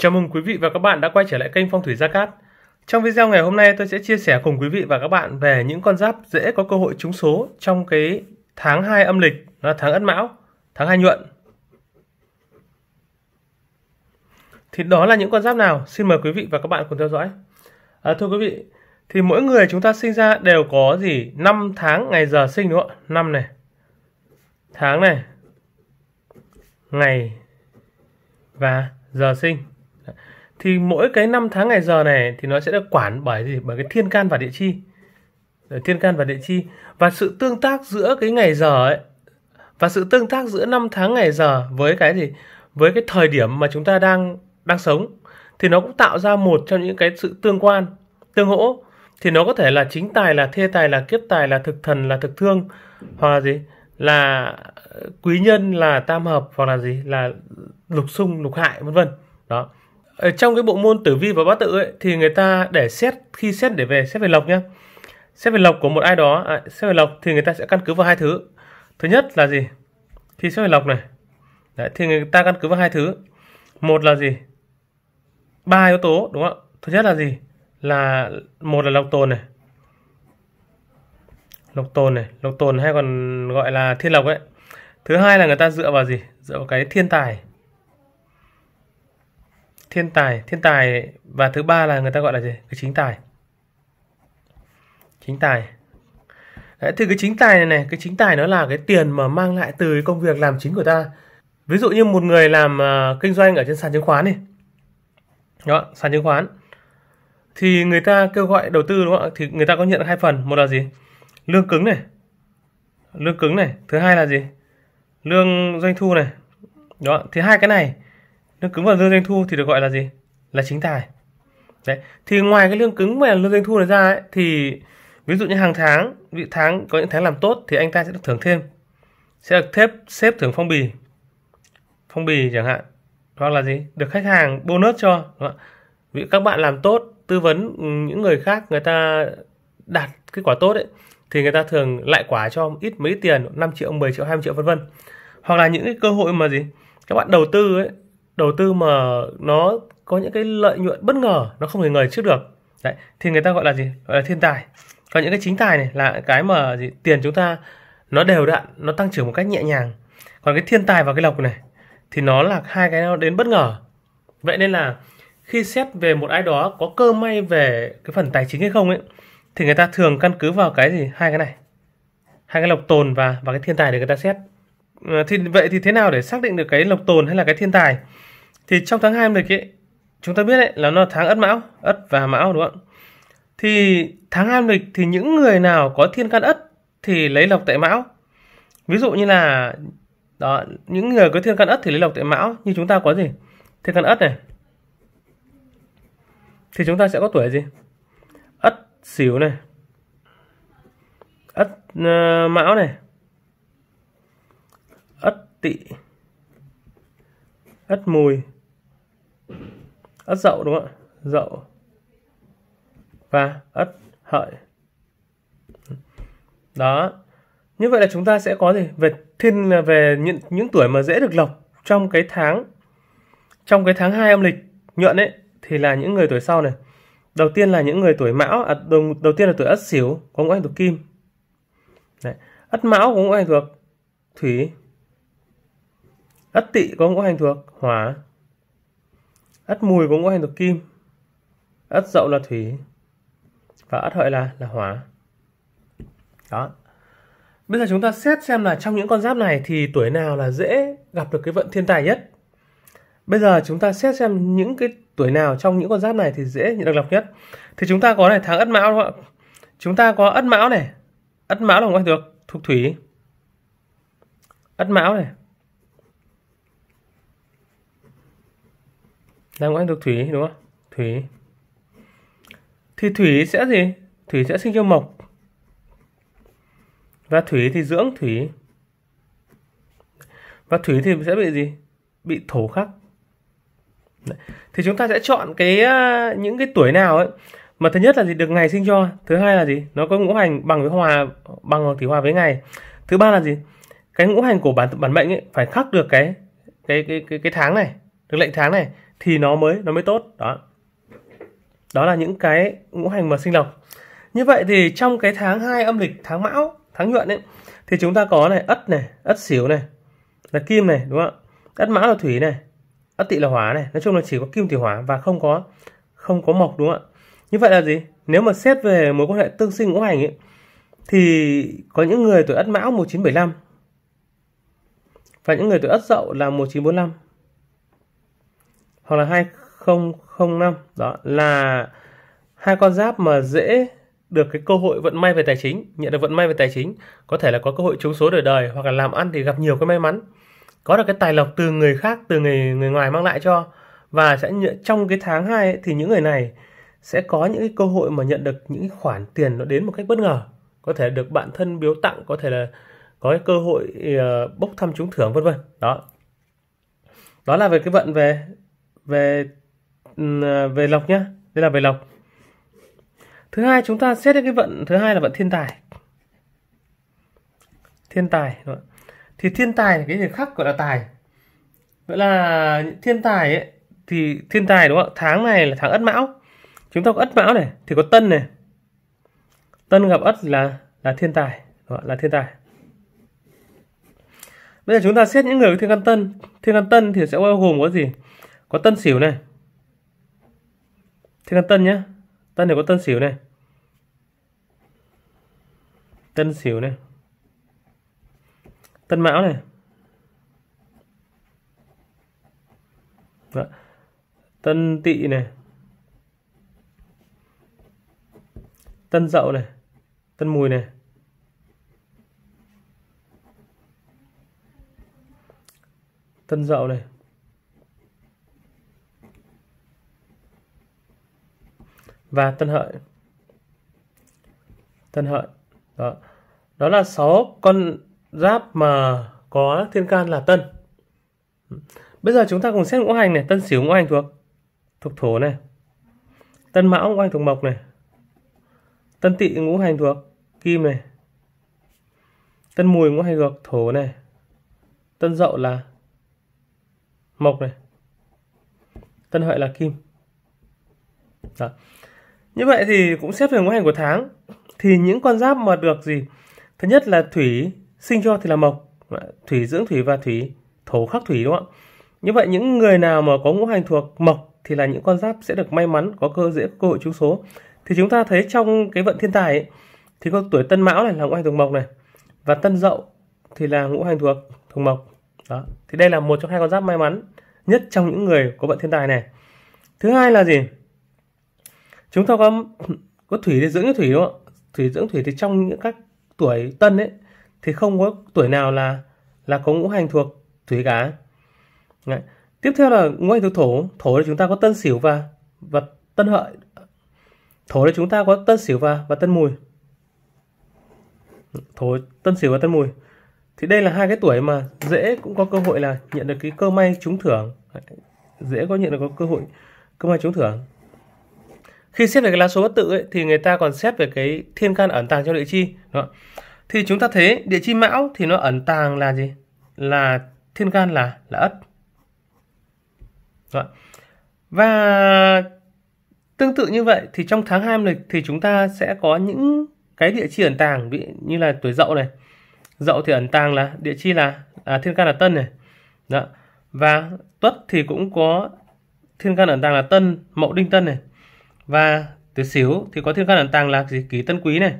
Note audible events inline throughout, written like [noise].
Chào mừng quý vị và các bạn đã quay trở lại kênh Phong thủy Gia Cát. Trong video ngày hôm nay tôi sẽ chia sẻ cùng quý vị và các bạn về những con giáp dễ có cơ hội trúng số trong cái tháng 2 âm lịch là tháng Ất Mão, tháng 2 nhuận. Thì đó là những con giáp nào? Xin mời quý vị và các bạn cùng theo dõi. À, thưa quý vị, thì mỗi người chúng ta sinh ra đều có gì? 5 tháng ngày giờ sinh đúng không ạ? Năm này. Tháng này. Ngày và giờ sinh [laughs] thì mỗi cái năm tháng ngày giờ này thì nó sẽ được quản bởi gì bởi cái thiên can và địa chi thiên can và địa chi và sự tương tác giữa cái ngày giờ ấy và sự tương tác giữa năm tháng ngày giờ với cái gì với cái thời điểm mà chúng ta đang đang sống thì nó cũng tạo ra một trong những cái sự tương quan tương hỗ thì nó có thể là chính tài là thê tài là kiếp tài là thực thần là thực thương hoặc là gì là ờ, quý nhân là tam hợp hoặc là gì là lục xung lục hại vân vân đó ở ờ, trong cái bộ môn tử vi và bát tự ấy, thì người ta để xét khi xét để về xét về lộc nhá xét về lộc của một ai đó à, xét về lộc thì người ta sẽ căn cứ vào hai thứ thứ nhất là gì khi xét về lộc này Đấy, thì người ta căn cứ vào hai thứ một là gì ba yếu tố đúng không thứ nhất là gì là một là lộc tồn này lộc tồn này lộc tồn hay còn gọi là thiên lộc ấy thứ hai là người ta dựa vào gì dựa vào cái thiên tài thiên tài thiên tài và thứ ba là người ta gọi là gì cái chính tài chính tài Đấy, thì cái chính tài này này cái chính tài nó là cái tiền mà mang lại từ cái công việc làm chính của ta ví dụ như một người làm uh, kinh doanh ở trên sàn chứng khoán đi đó sàn chứng khoán thì người ta kêu gọi đầu tư đúng không ạ thì người ta có nhận hai phần một là gì lương cứng này lương cứng này thứ hai là gì lương doanh thu này đó thì hai cái này lương cứng và lương doanh thu thì được gọi là gì là chính tài đấy thì ngoài cái lương cứng và lương doanh thu này ra ấy, thì ví dụ như hàng tháng vị tháng có những tháng làm tốt thì anh ta sẽ được thưởng thêm sẽ được thép xếp thưởng phong bì phong bì chẳng hạn hoặc là gì được khách hàng bonus cho đúng không? vì các bạn làm tốt tư vấn ừ, những người khác người ta đạt kết quả tốt ấy thì người ta thường lại quả cho ít mấy tiền 5 triệu 10 triệu 20 triệu vân vân hoặc là những cái cơ hội mà gì các bạn đầu tư ấy đầu tư mà nó có những cái lợi nhuận bất ngờ nó không thể ngờ trước được đấy thì người ta gọi là gì gọi là thiên tài còn những cái chính tài này là cái mà gì? tiền chúng ta nó đều đặn nó tăng trưởng một cách nhẹ nhàng còn cái thiên tài và cái lộc này thì nó là hai cái nó đến bất ngờ vậy nên là khi xét về một ai đó có cơ may về cái phần tài chính hay không ấy thì người ta thường căn cứ vào cái gì hai cái này hai cái lộc tồn và và cái thiên tài để người ta xét ờ, thì vậy thì thế nào để xác định được cái lộc tồn hay là cái thiên tài thì trong tháng 2 âm lịch ấy, chúng ta biết ấy, là nó là tháng ất mão ất và mão đúng không thì tháng 2 âm lịch thì những người nào có thiên can ất thì lấy lộc tại mão ví dụ như là đó những người có thiên can ất thì lấy lộc tại mão như chúng ta có gì thiên can ất này thì chúng ta sẽ có tuổi gì ất xỉu này ất uh, mão này ất tỵ ất mùi ất dậu đúng không ạ dậu và ất hợi đó như vậy là chúng ta sẽ có gì về thiên là về những, những tuổi mà dễ được lộc trong cái tháng trong cái tháng 2 âm lịch nhuận ấy thì là những người tuổi sau này đầu tiên là những người tuổi mão à, đầu, đầu tiên là tuổi ất sửu có ngũ hành thuộc kim Đấy. ất mão có ngũ hành thuộc thủy ất tỵ có ngũ hành thuộc hỏa ất mùi cũng có ngũ hành thuộc kim ất dậu là thủy và ất hợi là là hỏa đó bây giờ chúng ta xét xem là trong những con giáp này thì tuổi nào là dễ gặp được cái vận thiên tài nhất bây giờ chúng ta xét xem những cái tuổi nào trong những con giáp này thì dễ nhận được lọc nhất thì chúng ta có này tháng ất mão đúng không ạ chúng ta có ất mão này ất mão là ngoại được thuộc thủy ất mão này Nam cũng thuộc thủy đúng không? Thủy. Thì thủy sẽ gì? Thủy sẽ sinh cho mộc. Và thủy thì dưỡng thủy. Và thủy thì sẽ bị gì? Bị thổ khắc. Đấy. Thì chúng ta sẽ chọn cái à, những cái tuổi nào ấy mà thứ nhất là gì được ngày sinh cho, thứ hai là gì? Nó có ngũ hành bằng với hòa bằng hoặc tỷ hòa với ngày. Thứ ba là gì? Cái ngũ hành của bản bản mệnh ấy phải khắc được cái cái cái cái, cái tháng này, được lệnh tháng này thì nó mới nó mới tốt đó đó là những cái ngũ hành mà sinh lộc như vậy thì trong cái tháng 2 âm lịch tháng mão tháng nhuận ấy thì chúng ta có này ất này ất xỉu này là kim này đúng không ạ ất mão là thủy này ất tỵ là hỏa này nói chung là chỉ có kim thủy hỏa và không có không có mộc đúng không ạ như vậy là gì nếu mà xét về mối quan hệ tương sinh ngũ hành ấy thì có những người tuổi ất mão 1975 và những người tuổi ất dậu là 1945 hoặc là 2005 đó là hai con giáp mà dễ được cái cơ hội vận may về tài chính nhận được vận may về tài chính có thể là có cơ hội trúng số đời đời hoặc là làm ăn thì gặp nhiều cái may mắn có được cái tài lộc từ người khác từ người người ngoài mang lại cho và sẽ trong cái tháng 2 ấy, thì những người này sẽ có những cái cơ hội mà nhận được những khoản tiền nó đến một cách bất ngờ có thể được bạn thân biếu tặng có thể là có cái cơ hội ờ, bốc thăm trúng thưởng vân vân đó đó là về cái vận về về ừ, về lộc nhá đây là về lộc thứ hai chúng ta xét đến cái vận thứ hai là vận thiên tài thiên tài đúng không? thì thiên tài là cái gì khác gọi là tài nghĩa là thiên tài ấy thì thiên tài đúng không tháng này là tháng ất mão chúng ta có ất mão này thì có tân này tân gặp ất là là thiên tài đúng không? là thiên tài bây giờ chúng ta xét những người thiên can tân thiên can tân thì sẽ bao gồm có gì có tân xỉu này thế con tân nhé, tân này có tân xỉu này tân xỉu này tân mão này Đó. Dạ. tân tỵ này tân dậu này tân mùi này tân dậu này và Tân Hợi. Tân Hợi. Đó. Đó là sáu con giáp mà có thiên can là Tân. Bây giờ chúng ta cùng xét ngũ hành này, Tân Sửu ngũ hành thuộc thuộc Thổ này. Tân Mão ngũ hành thuộc Mộc này. Tân Tỵ ngũ hành thuộc Kim này. Tân Mùi ngũ hành thuộc Thổ này. Tân Dậu là Mộc này. Tân Hợi là Kim. Đó. Như vậy thì cũng xếp về ngũ hành của tháng thì những con giáp mà được gì? Thứ nhất là thủy sinh cho thì là mộc, thủy dưỡng thủy và thủy thổ khắc thủy đúng không ạ? Như vậy những người nào mà có ngũ hành thuộc mộc thì là những con giáp sẽ được may mắn có cơ dễ cơ hội trúng số. Thì chúng ta thấy trong cái vận thiên tài ấy, thì có tuổi Tân Mão này là ngũ hành thuộc mộc này và Tân Dậu thì là ngũ hành thuộc thuộc mộc. Đó. Thì đây là một trong hai con giáp may mắn nhất trong những người có vận thiên tài này. Thứ hai là gì? chúng ta có có thủy để dưỡng thủy đúng không thủy dưỡng thủy thì trong những các tuổi tân ấy thì không có tuổi nào là là có ngũ hành thuộc thủy cả Đấy. tiếp theo là ngũ hành thuộc thổ thổ thì chúng ta có tân sửu và và tân hợi thổ thì chúng ta có tân sửu và và tân mùi thổ tân sửu và tân mùi thì đây là hai cái tuổi mà dễ cũng có cơ hội là nhận được cái cơ may trúng thưởng dễ có nhận được có cơ hội cơ may trúng thưởng khi xét về cái lá số bất tự ấy, thì người ta còn xét về cái thiên can ẩn tàng trong địa chi đó. thì chúng ta thấy địa chi mão thì nó ẩn tàng là gì là thiên can là là ất đó. và tương tự như vậy thì trong tháng 2 lịch thì chúng ta sẽ có những cái địa chi ẩn tàng bị như là tuổi dậu này dậu thì ẩn tàng là địa chi là à, thiên can là tân này đó và tuất thì cũng có thiên can ẩn tàng là tân mậu đinh tân này và tứ xíu thì có thiên can ẩn tàng là gì ký tân quý này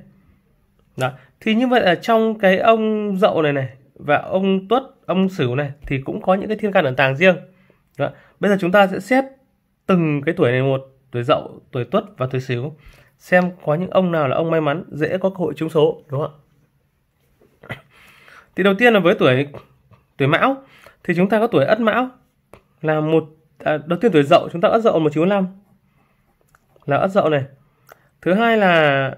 đó thì như vậy là trong cái ông dậu này này và ông tuất ông sửu này thì cũng có những cái thiên can ẩn tàng riêng đó. bây giờ chúng ta sẽ xét từng cái tuổi này một tuổi dậu tuổi tuất và tuổi sửu xem có những ông nào là ông may mắn dễ có cơ hội trúng số đúng không ạ thì đầu tiên là với tuổi tuổi mão thì chúng ta có tuổi ất mão là một à, đầu tiên tuổi dậu chúng ta ất dậu một chín năm là ất dậu này thứ hai là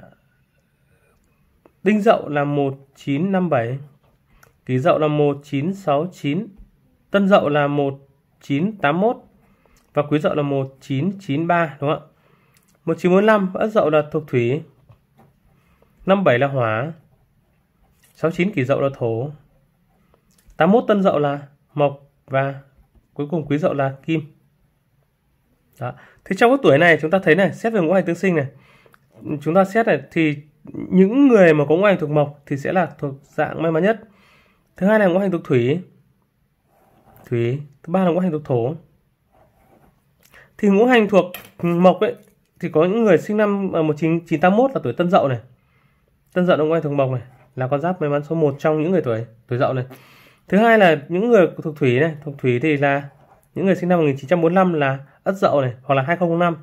đinh dậu là 1957 kỷ dậu là 1969 tân dậu là 1981 và quý dậu là 1993 đúng không ạ 1945 ất dậu là thuộc thủy 57 là hỏa 69 kỷ dậu là thổ 81 tân dậu là mộc và cuối cùng quý dậu là kim đó. Thế trong các tuổi này chúng ta thấy này, xét về ngũ hành tương sinh này, chúng ta xét này thì những người mà có ngũ hành thuộc mộc thì sẽ là thuộc dạng may mắn nhất. Thứ hai là ngũ hành thuộc thủy. Thủy, thứ ba là ngũ hành thuộc thổ. Thì ngũ hành thuộc mộc ấy thì có những người sinh năm 1981 ờ, là tuổi Tân Dậu này. Tân Dậu là ngũ hành thuộc mộc này, là con giáp may mắn số 1 trong những người tuổi tuổi Dậu này. Thứ hai là những người thuộc thủy này, thuộc thủy thì là những người sinh năm 1945 là Ất Dậu này hoặc là 2005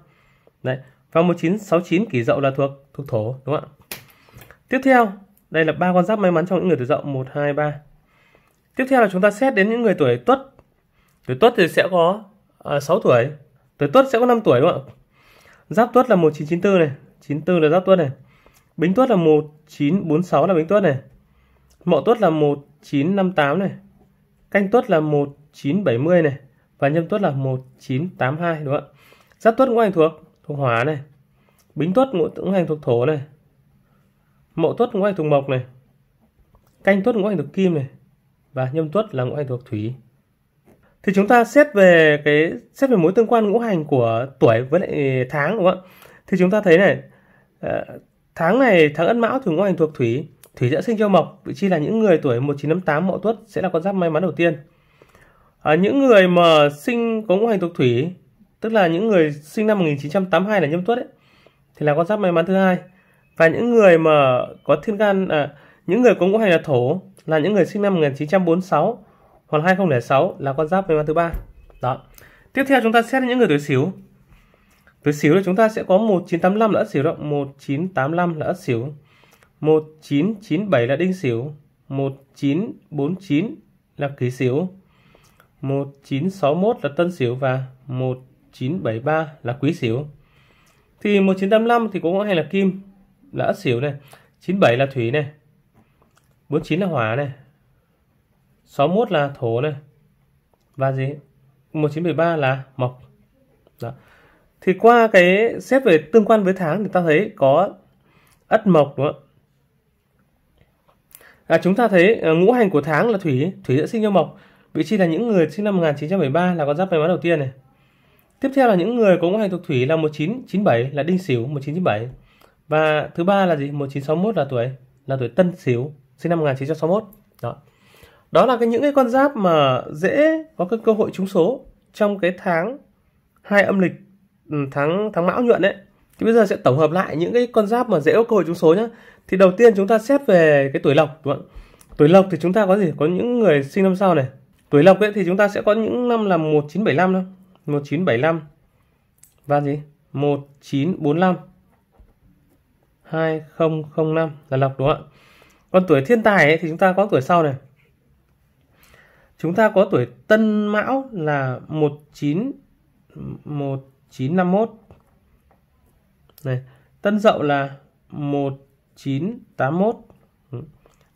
đấy và 1969 kỷ Dậu là thuộc thuộc thổ đúng không ạ tiếp theo đây là ba con giáp may mắn trong những người tuổi Dậu 1 2 3 tiếp theo là chúng ta xét đến những người tuổi Tuất tuổi Tuất thì sẽ có à, 6 tuổi tuổi Tuất sẽ có 5 tuổi đúng không ạ giáp Tuất là 1994 này 94 là giáp Tuất này Bính Tuất là 1946 là Bính Tuất này Mậu Tuất là 1958 này Canh Tuất là 1970 này và nhâm tuất là 1982 đúng không ạ? Giáp tuất ngũ hành thuộc thuộc hỏa này. Bính tuất ngũ hành thuộc thổ này. Mậu tuất ngũ hành thuộc mộc này. Canh tuất ngũ hành thuộc kim này và nhâm tuất là ngũ hành thuộc thủy. Thì chúng ta xét về cái xét về mối tương quan ngũ hành của tuổi với lại tháng đúng không ạ? Thì chúng ta thấy này ờ, tháng này tháng Ất Mão thì ngũ hành thuộc thủy, thủy sẽ sinh cho mộc, vị trí là những người tuổi 1958 Mậu Tuất sẽ là con giáp may mắn đầu tiên à, những người mà sinh có ngũ hành thuộc thủy tức là những người sinh năm 1982 là nhâm tuất ấy, thì là con giáp may mắn thứ hai và những người mà có thiên can à, những người có ngũ hành là thổ là những người sinh năm 1946 hoặc 2006 là con giáp may mắn thứ ba đó tiếp theo chúng ta xét những người tuổi sửu tuổi sửu thì chúng ta sẽ có 1985 là ất sửu đó 1985 là ất sửu 1997 là đinh sửu 1949 là kỷ sửu 1961 là Tân Sửu và 1973 là Quý Sửu. Thì 1985 thì cũng hay là Kim là Ất Sửu này, 97 là Thủy này, 49 là Hỏa này, 61 là Thổ này và gì? 1973 là Mộc. Đó. Thì qua cái xếp về tương quan với tháng thì ta thấy có Ất Mộc đúng không? À, chúng ta thấy à, ngũ hành của tháng là thủy, thủy sẽ sinh ra mộc Vị trí là những người sinh năm 1973 là con giáp may mắn đầu tiên này. Tiếp theo là những người có ngũ hành thuộc thủy là 1997 là Đinh Sửu 1997. Và thứ ba là gì? 1961 là tuổi là tuổi Tân Sửu, sinh năm 1961. Đó. Đó là cái những cái con giáp mà dễ có cái cơ hội trúng số trong cái tháng hai âm lịch ừ, tháng tháng Mão nhuận đấy. Thì bây giờ sẽ tổng hợp lại những cái con giáp mà dễ có cơ hội trúng số nhá. Thì đầu tiên chúng ta xét về cái tuổi Lộc đúng không? Tuổi Lộc thì chúng ta có gì? Có những người sinh năm sau này, tuổi lộc ấy thì chúng ta sẽ có những năm là 1975 thôi 1975 và gì 1945 2005 là lộc đúng không ạ còn tuổi thiên tài ấy, thì chúng ta có tuổi sau này chúng ta có tuổi tân mão là 19 1951 này tân dậu là 1981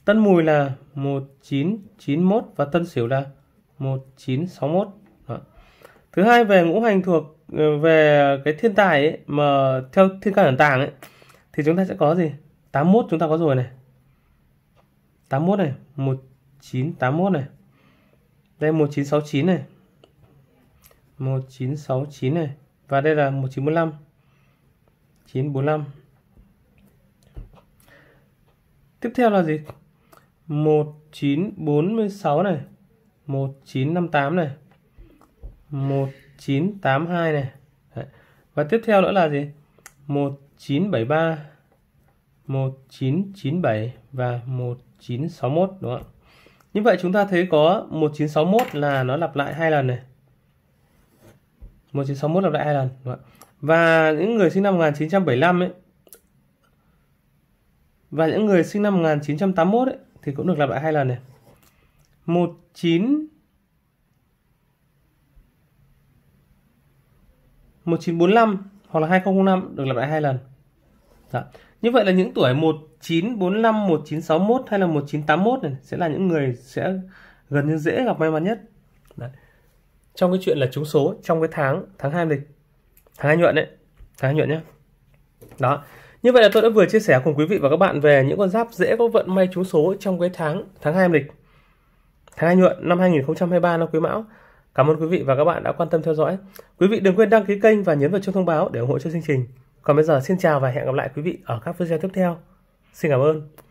tân mùi là 1991 và tân sửu là 1961 Đó. thứ hai về ngũ hành thuộc ờ, về cái thiên tài ấy, mà theo thiên can ẩn tàng ấy thì chúng ta sẽ có gì 81 chúng ta có rồi này 81 này 1981 này đây 1969 này 1969 này và đây là 1945 945 tiếp theo là gì 1946 này 1958 này 1982 này Đấy. và tiếp theo nữa là gì 1973 1997 và 1961 đúng không ạ như vậy chúng ta thấy có 1961 là nó lặp lại hai lần này 1961 lặp lại hai lần đúng không và những người sinh năm 1975 ấy và những người sinh năm 1981 ấy, thì cũng được lặp lại hai lần này một chín một chín bốn năm hoặc là 2005 được lặp lại hai lần. Dạ. Như vậy là những tuổi 1945, 1961 hay là 1981 này sẽ là những người sẽ gần như dễ gặp may mắn nhất. Đấy. Trong cái chuyện là trúng số trong cái tháng tháng 2 lịch. Tháng hai nhuận đấy. Tháng hai nhuận nhé. Đó. Như vậy là tôi đã vừa chia sẻ cùng quý vị và các bạn về những con giáp dễ có vận may trúng số trong cái tháng tháng 2 lịch. Thái Nhuận năm 2023 năm Quý Mão. Cảm ơn quý vị và các bạn đã quan tâm theo dõi. Quý vị đừng quên đăng ký kênh và nhấn vào chuông thông báo để ủng hộ cho chương trình. Còn bây giờ xin chào và hẹn gặp lại quý vị ở các video tiếp theo. Xin cảm ơn.